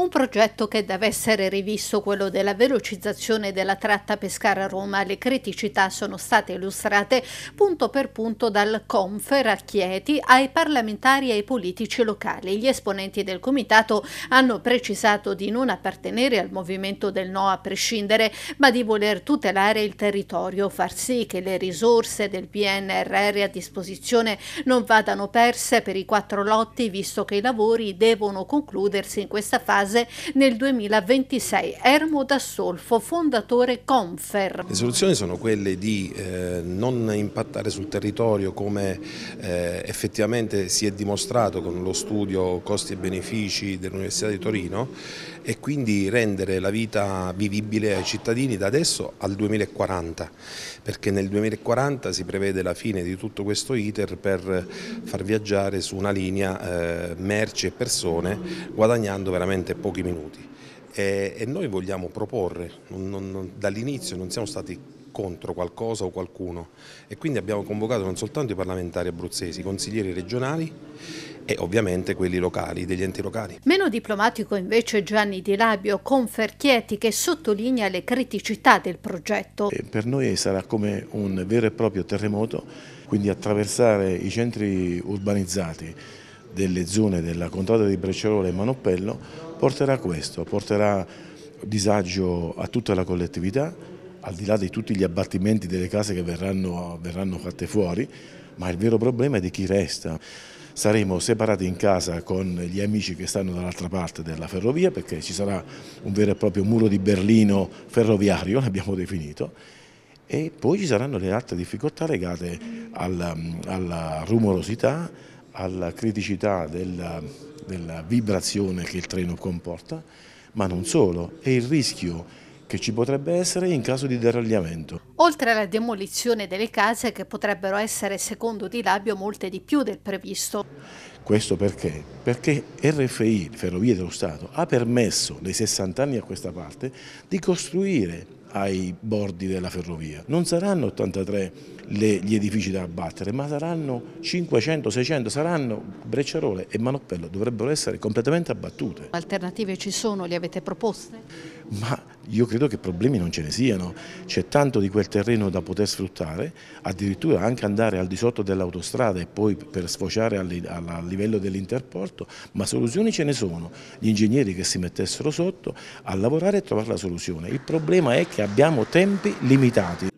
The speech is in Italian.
Un progetto che deve essere rivisto, quello della velocizzazione della tratta Pescara-Roma. Le criticità sono state illustrate punto per punto dal Confer a Chieti ai parlamentari e ai politici locali. Gli esponenti del comitato hanno precisato di non appartenere al movimento del no a prescindere, ma di voler tutelare il territorio, far sì che le risorse del PNRR a disposizione non vadano perse per i quattro lotti, visto che i lavori devono concludersi in questa fase base nel 2026. Ermo D'Assolfo, fondatore Confer. Le soluzioni sono quelle di eh, non impattare sul territorio come eh, effettivamente si è dimostrato con lo studio costi e benefici dell'Università di Torino e quindi rendere la vita vivibile ai cittadini da adesso al 2040, perché nel 2040 si prevede la fine di tutto questo iter per far viaggiare su una linea eh, merci e persone guadagnando veramente pochi minuti e, e noi vogliamo proporre, dall'inizio non siamo stati contro qualcosa o qualcuno e quindi abbiamo convocato non soltanto i parlamentari abruzzesi, i consiglieri regionali e ovviamente quelli locali, degli enti locali. Meno diplomatico invece Gianni Di Labio con Ferchietti che sottolinea le criticità del progetto. per noi sarà come un vero e proprio terremoto, quindi attraversare i centri urbanizzati delle zone della contrada di Brecciarola e Manoppello porterà questo, porterà disagio a tutta la collettività, al di là di tutti gli abbattimenti delle case che verranno, verranno fatte fuori, ma il vero problema è di chi resta. Saremo separati in casa con gli amici che stanno dall'altra parte della ferrovia perché ci sarà un vero e proprio muro di Berlino ferroviario, l'abbiamo definito, e poi ci saranno le altre difficoltà legate alla, alla rumorosità, alla criticità della, della vibrazione che il treno comporta, ma non solo, è il rischio che ci potrebbe essere in caso di deragliamento. Oltre alla demolizione delle case, che potrebbero essere secondo Di Labio molte di più del previsto. Questo perché? Perché RFI, Ferrovie dello Stato, ha permesso nei 60 anni a questa parte di costruire ai bordi della ferrovia. Non saranno 83 le, gli edifici da abbattere, ma saranno 500, 600, saranno Brecciarole e Manoppello, dovrebbero essere completamente abbattute. Alternative ci sono, le avete proposte? ma io credo che problemi non ce ne siano, c'è tanto di quel terreno da poter sfruttare, addirittura anche andare al di sotto dell'autostrada e poi per sfociare a livello dell'interporto, ma soluzioni ce ne sono, gli ingegneri che si mettessero sotto a lavorare e trovare la soluzione. Il problema è che abbiamo tempi limitati.